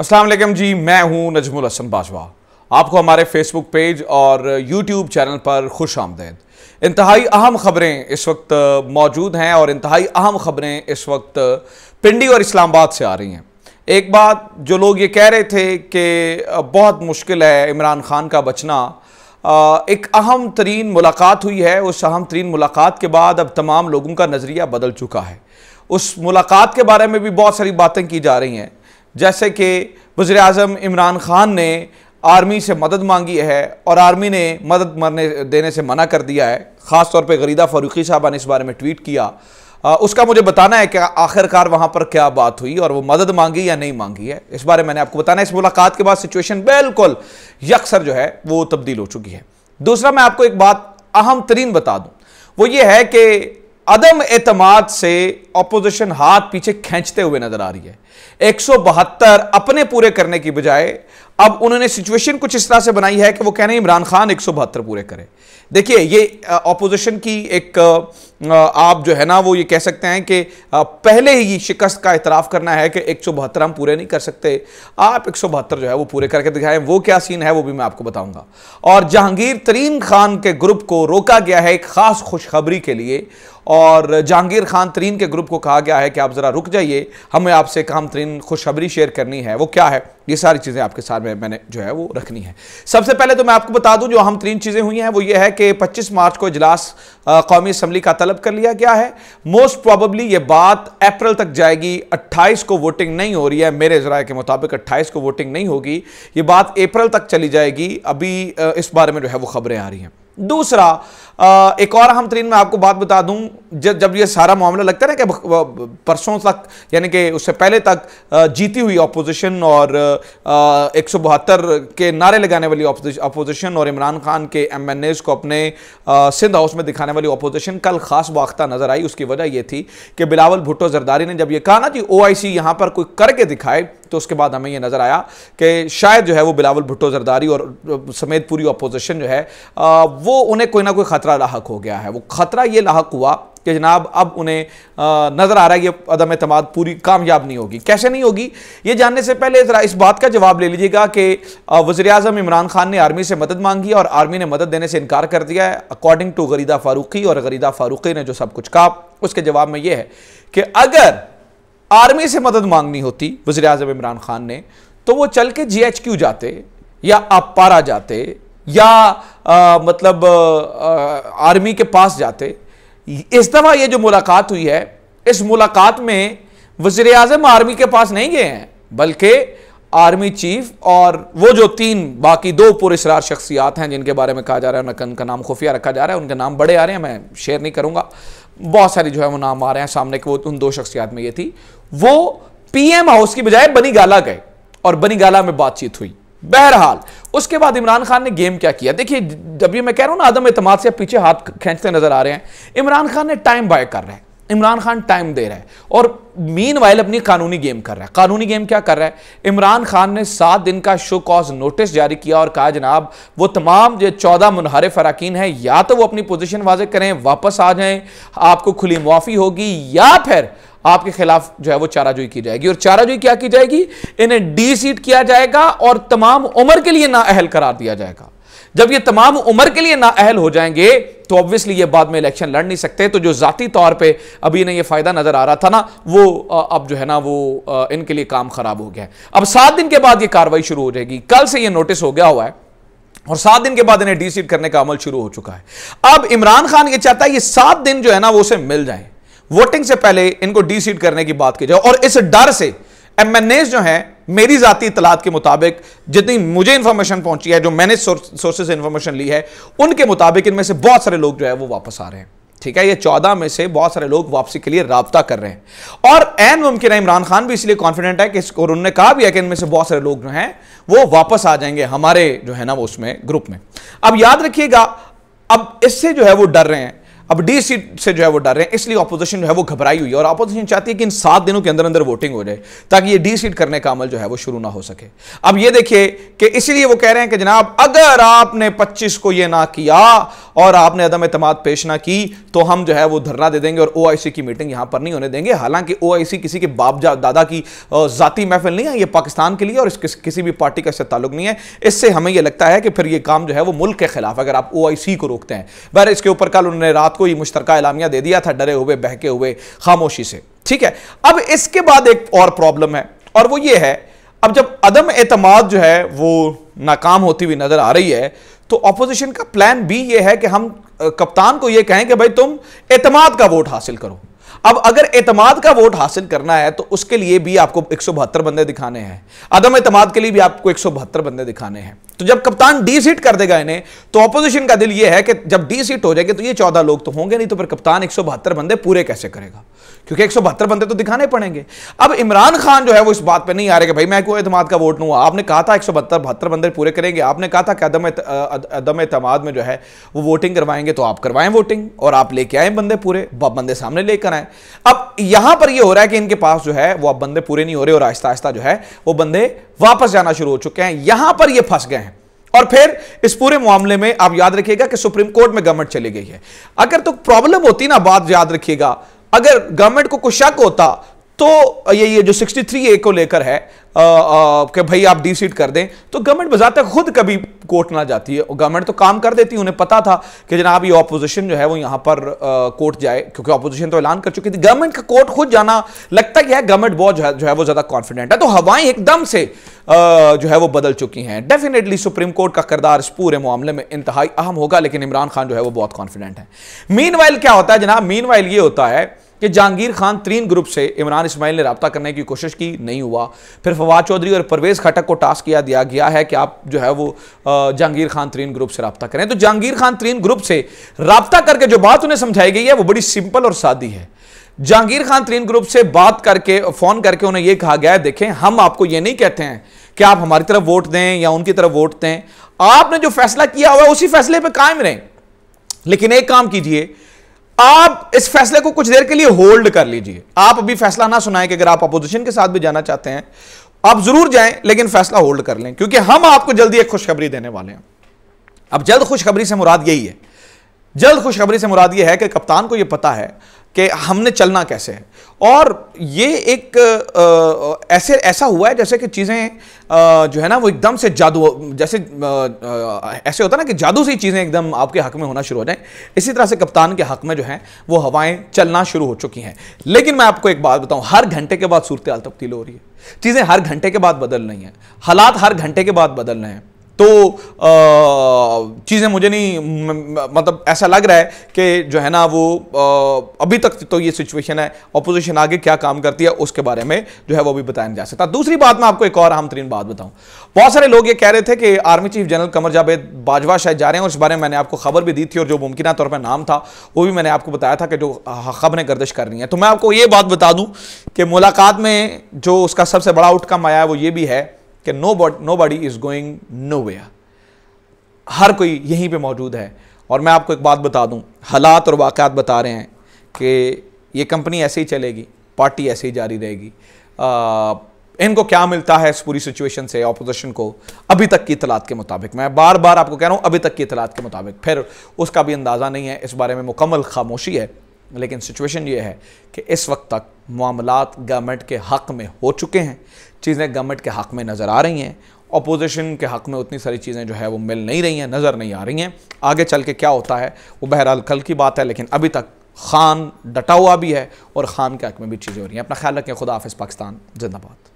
असलम जी मैं हूं नजमुल हसन बाजवा आपको हमारे फेसबुक पेज और यूट्यूब चैनल पर खुश आमदेद इंतहाई अहम ख़बरें इस वक्त मौजूद हैं और इंतहाई अहम ख़बरें इस वक्त पिंडी और इस्लामाबाद से आ रही हैं एक बात जो लोग ये कह रहे थे कि बहुत मुश्किल है इमरान ख़ान का बचना एक अहम तरीन मुलाकात हुई है उस अहम तरीन मुलाकात के बाद अब तमाम लोगों का नज़रिया बदल चुका है उस मुलाकात के बारे में भी बहुत सारी बातें की जा रही हैं जैसे कि वज़र अजम इमरान ख़ान ने आर्मी से मदद मांगी है और आर्मी ने मदद मरने देने से मना कर दिया है ख़ास तौर पर गरीदा फारूकी साहबा ने इस बारे में ट्वीट किया आ, उसका मुझे बताना है कि आखिरकार वहाँ पर क्या बात हुई और वो मदद मांगी या नहीं मांगी है इस बारे में मैंने आपको बताना है इस मुलाकात के बाद सिचुएशन बिल्कुल यकसर जो है वो तब्दील हो चुकी है दूसरा मैं आपको एक बात अहम तरीन बता दूँ वो ये है कि अदम एतमाद से अपोजिशन हाथ पीछे खींचते हुए नजर आ रही है 172 अपने पूरे करने की बजाय अब उन्होंने सिचुएशन कुछ इस तरह से बनाई है कि वो कह रहे हैं इमरान खान एक पूरे करे देखिए ये ऑपोजिशन की एक आप जो है ना वो ये कह सकते हैं कि पहले ही शिकस्त का इतराफ़ करना है कि एक हम पूरे नहीं कर सकते आप एक जो है वो पूरे करके दिखाएं वो क्या सीन है वो भी मैं आपको बताऊंगा और जहांगीर तरीन खान के ग्रुप को रोका गया है एक ख़ास खुशखबरी के लिए और जहांगीर खान तरीन के ग्रुप को कहा गया है कि आप ज़रा रुक जाइए हमें आपसे एक हम तरीन खुशखबरी शेयर करनी है वो क्या है ये सारी चीज़ें आपके साथ में मैंने जो है वो रखनी है सबसे पहले तो मैं आपको बता दूं जो हम तीन चीज़ें हुई हैं वो ये है कि पच्चीस मार्च को इजलास कौमी असम्बली का तलब कर लिया गया है मोस्ट प्रॉबली ये बात अप्रैल तक जाएगी अट्ठाईस को वोटिंग नहीं हो रही है मेरे ज़रा के मुताबिक 28 को वोटिंग नहीं होगी ये बात अप्रैल तक चली जाएगी अभी इस बारे में जो है वो खबरें आ रही हैं दूसरा एक और अहम तरीन में आपको बात बता दूं जब जब ये सारा मामला लगता है ना कि परसों तक यानी कि उससे पहले तक जीती हुई अपोजिशन और एक सौ बहत्तर के नारे लगाने वाली अपोजिशन और इमरान खान के एम एन एज को अपने सिंध हाउस में दिखाने वाली अपोजिशन कल खास वाख्ता नजर आई उसकी वजह यह थी कि बिलावल भुट्टो जरदारी ने जब यह कहा ना कि ओ आई सी यहाँ पर कोई करके दिखाए तो उसके बाद हमें यह नज़र आया कि शायद जो है वो बिलावल भुट्टो जरदारी और समेत पूरी अपोजिशन जो है वो उन्हें कोई ना कोई ख़तरा लाक हो गया है वो ख़तरा ये लाक हुआ कि जनाब अब उन्हें नज़र आ रहा है ये अदम अतमाद पूरी कामयाब नहीं होगी कैसे नहीं होगी ये जानने से पहले ज़रा इस बात का जवाब ले लीजिएगा कि वज़ी अजम इमरान खान ने आर्मी से मदद मांगी और आर्मी ने मदद देने से इनकार कर दिया है अकॉर्डिंग टू गरीदा फारूकी और गरीदा फारूकी ने जो सब कुछ कहा उसके जवाब में यह है कि अगर आर्मी से मदद मांगनी होती वजी अजम इमरान खान ने तो वो चल के जी एच क्यू जाते या आप पारा जाते या आ, मतलब आ, आर्मी के पास जाते इस दफ़ा ये जो मुलाकात हुई है इस मुलाकात में वजीर अजम आर्मी के पास नहीं गए हैं बल्कि आर्मी चीफ और वो जो तीन बाकी दो पुरस्ार शख्सियात हैं जिनके बारे में कहा जा रहा है उनका नाम खुफिया रखा जा रहा है उनके नाम बड़े आ रहे हैं मैं शेयर नहीं करूँगा बहुत सारे जो है वो नाम आ रहे हैं सामने के वो उन दो शख्सियात में ये थी वो पीएम हाउस की बजाय बनी गाला गए और बनी गाला में बातचीत हुई बहरहाल उसके बाद इमरान खान ने गेम क्या किया देखिए जब ये मैं कह रहा हूं ना आदम एतम से पीछे हाथ खींचते नजर आ रहे हैं इमरान खान ने टाइम बाय कर रहे हैं इमरान खान टाइम दे रहा है और मीन वाइल अपनी कानूनी गेम कर रहा है कानूनी गेम क्या कर रहा है इमरान खान ने सात दिन का शो कॉज नोटिस जारी किया और कहा जनाब वो तमाम जो चौदह मुनहरफ अरकान हैं या तो वो अपनी पोजिशन वाजे करें वापस आ जाएं आपको खुली मुआफ़ी होगी या फिर आपके खिलाफ जो है वो चाराजोई की जाएगी और चाराजोई क्या की जाएगी इन्हें डी सीट किया जाएगा और तमाम उम्र के लिए ना अहल करार दिया जाएगा जब ये तमाम उम्र के लिए ना अहल हो जाएंगे तो ऑब्वियसली ये बाद में इलेक्शन लड़ नहीं सकते तो जो ज़ाती तौर पर अभी इन्हें यह फ़ायदा नज़र आ रहा था ना वो अब जो है ना वो इनके लिए काम ख़राब हो गया है अब सात दिन के बाद ये कार्रवाई शुरू हो जाएगी कल से ये नोटिस हो गया हुआ है और सात दिन के बाद इन्हें डी करने का अमल शुरू हो चुका है अब इमरान खान ये चाहता है ये सात दिन जो है ना वो उसे मिल जाए वोटिंग से पहले इनको डी करने की बात की जाए और इस डर से एमएनएस जो है मेरी ज़ाती इतलात के मुताबिक जितनी मुझे इंफॉर्मेशन पहुंची है जो मैंने सोर्सेज से ली है उनके मुताबिक इनमें से बहुत सारे लोग जो है वो वापस आ रहे हैं ठीक है ये चौदह में से बहुत सारे लोग वापसी के लिए रबता कर रहे हैं और एन मुमकिन है इमरान खान भी इसलिए कॉन्फिडेंट है कि और उन्होंने कहा भी है कि इनमें से बहुत सारे लोग जो हैं वो वापस आ जाएंगे हमारे जो है ना वो उसमें ग्रुप में अब याद रखिएगा अब इससे जो है वो डर रहे हैं अब डी सीट से जो है वो डर रहे हैं इसलिए अपोजिशन जो है वो घबराई हुई है और अपोजिशन चाहती है कि इन सात दिनों के अंदर अंदर वोटिंग हो जाए ताकि ये डी सीट करने का अमल जो है वो शुरू ना हो सके अब ये देखिए कि इसीलिए वो कह रहे हैं कि जनाब अगर आपने पच्चीस को यह ना किया और आपने अदम अतमाद पेश ना की तो हम जो है वो धरना दे देंगे और ओ की मीटिंग यहाँ पर नहीं होने देंगे हालांकि ओ किसी के बाप दादा की ज़ाती महफिल नहीं है ये पाकिस्तान के लिए और किस, किसी भी पार्टी का इससे ताल्लुक नहीं है इससे हमें यह लगता है कि फिर ये काम जो है वो मुल्क के खिलाफ अगर आप ओ को रोकते हैं बहर इसके ऊपर कल उन्होंने रात को ये मुश्तर इलामिया दे दिया था डरे हुए बहके हुए खामोशी से ठीक है अब इसके बाद एक और प्रॉब्लम है और वो ये है अब जब अदम एतमाद जो है वो नाकाम होती हुई नजर आ रही है तो ऑपोजिशन का प्लान भी यह है कि हम कप्तान को यह कहें कि भाई तुम एतमाद का वोट हासिल करो अब अगर एतमाद का वोट हासिल करना है तो उसके लिए भी आपको एक बंदे दिखाने हैं अदम एतमाद के लिए भी आपको एक बंदे दिखाने हैं तो जब कप्तान डी सीट कर देगा इन्हें तो ऑपोजिशन का दिल यह है कि जब डी सीट हो जाएगी तो ये चौदह लोग तो होंगे नहीं तो फिर कप्तान एक बंदे पूरे कैसे करेगा क्योंकि एक बंदे तो दिखाने पड़ेंगे अब इमरान खान जो है वो इस बात पर नहीं आ रहे कि भाई मैं कोई एतमाद का वोट नहीं हुआ आपने कहा था एक बहत्तर बंदे पूरे करेंगे आपने कहा था कि अदम एतमाद में जो है वो वोटिंग करवाएंगे तो आप करवाएं वोटिंग और आप लेके आए बंदे पूरे बंदे सामने लेकर आए अब यहां पर यह हो रहा है कि इनके पास जो है वो अब बंदे पूरे नहीं हो रहे और आहिस्ता आहिस्ता जो है वो बंदे वापस जाना शुरू हो चुके हैं यहां पर ये फंस गए हैं और फिर इस पूरे मामले में आप याद रखिएगा कि सुप्रीम कोर्ट में गवर्नमेंट चली गई है अगर तो प्रॉब्लम होती ना बात याद रखिएगा अगर गवर्नमेंट को कुछ शक होता तो ये ये जो 63 ए को लेकर है कि भाई आप डी सीट कर दें तो गवर्नमेंट बजाते खुद कभी कोर्ट ना जाती है गवर्नमेंट तो काम कर देती है उन्हें पता था कि जनाब ये ऑपोजिशन जो है वो यहां पर कोर्ट जाए क्योंकि ऑपोजिशन तो ऐलान कर चुकी थी गवर्नमेंट का कोर्ट खुद जाना लगता क्या है गवर्नमेंट बहुत जो है वो ज़्यादा कॉन्फिडेंट है तो हवाएं एकदम से जो है वो बदल चुकी हैं डेफिनेटली सुप्रीम कोर्ट का करदार इस पूरे मामले में इंतहाई अहम होगा लेकिन इमरान खान जो है वो बहुत कॉन्फिडेंट है मीन क्या होता है जनाब मीन ये होता है कि जहांगीर खान तीन ग्रुप से इमरान इसमाइल ने रबता करने की कोशिश की नहीं हुआ फिर फवाद चौधरी और परवेज़ खटक को टास्क किया दिया गया है कि आप जो है वो जहांगीर खान तीन ग्रुप से रबता करें तो जहांगीर खान तीन ग्रुप से रबता करके जो बात उन्हें समझाई गई है वो बड़ी सिंपल और सादी है जहांगीर खान तीन ग्रुप से बात करके फोन करके उन्हें यह कहा गया है देखें हम आपको यह नहीं कहते हैं कि आप हमारी तरफ वोट दें या उनकी तरफ वोट दें आपने जो फैसला किया हुआ उसी फैसले पर कायम रहें लेकिन एक काम कीजिए आप इस फैसले को कुछ देर के लिए होल्ड कर लीजिए आप अभी फैसला ना सुनाएं कि अगर आप अपोजिशन के साथ भी जाना चाहते हैं आप जरूर जाएं लेकिन फैसला होल्ड कर लें क्योंकि हम आपको जल्दी एक खुशखबरी देने वाले हैं अब जल्द खुशखबरी से मुराद यही है जल्द खुशखबरी से मुराद यह है कि कप्तान को यह पता है कि हमने चलना कैसे है और ये एक आ, ऐसे ऐसा हुआ है जैसे कि चीज़ें जो है ना वो एकदम से जादू जैसे आ, आ, ऐसे होता है ना कि जादू से चीज़ें एकदम आपके हक में होना शुरू हो जाएं इसी तरह से कप्तान के हक में जो है वो हवाएं चलना शुरू हो चुकी हैं लेकिन मैं आपको एक बात बताऊं हर घंटे के बाद सूरत हाल तब्दील हो रही है चीज़ें हर घंटे के बाद बदल रही हैं हालात हर घंटे के बाद बदल रहे हैं तो चीज़ें मुझे नहीं मतलब ऐसा लग रहा है कि जो है ना वो आ, अभी तक तो ये सिचुएशन है अपोजिशन आगे क्या काम करती है उसके बारे में जो है वो भी बताया जा सकता दूसरी बात मैं आपको एक और अहम तरीन बात बताऊँ बहुत सारे लोग ये कह रहे थे कि army chief general Qamar Javed Bajwa शायद जा रहे हैं और इस बारे में मैंने आपको खबर भी दी थी और जो मुमकिन तौर पर नाम था वो भी मैंने आपको बताया था कि जो खबरें गर्दिश कर रही हैं तो मैं आपको ये बात बता दूँ कि मुलाकात में जो उसका सबसे बड़ा आउटकम आया है वो ये भी है कि nobody is going nowhere हर कोई यहीं पे मौजूद है और मैं आपको एक बात बता दूं हालात और वाक़ात बता रहे हैं कि ये कंपनी ऐसे ही चलेगी पार्टी ऐसे ही जारी रहेगी आ, इनको क्या मिलता है इस पूरी सिचुएशन से ऑपोजिशन को अभी तक की इतलात के मुताबिक मैं बार बार आपको कह रहा हूँ अभी तक की इतलात के मुताबिक फिर उसका भी अंदाज़ा नहीं है इस बारे में मुकम्मल खामोशी है लेकिन सिचुएशन ये है कि इस वक्त तक मामला गवर्नमेंट के हक़ में हो चुके हैं चीज़ें गवर्नमेंट के हक़ में नज़र आ रही हैं अपोजिशन के हक़ में उतनी सारी चीज़ें जो है वो मिल नहीं रही हैं नज़र नहीं आ रही हैं आगे चल के क्या होता है वो बहरहाल कल की बात है लेकिन अभी तक खान डटा हुआ भी है और ख़ान के हक़ में भी चीज़ें हो रही हैं अपना ख्याल रखें खुदा हाफ़ पाकिस्तान जिंदाबाद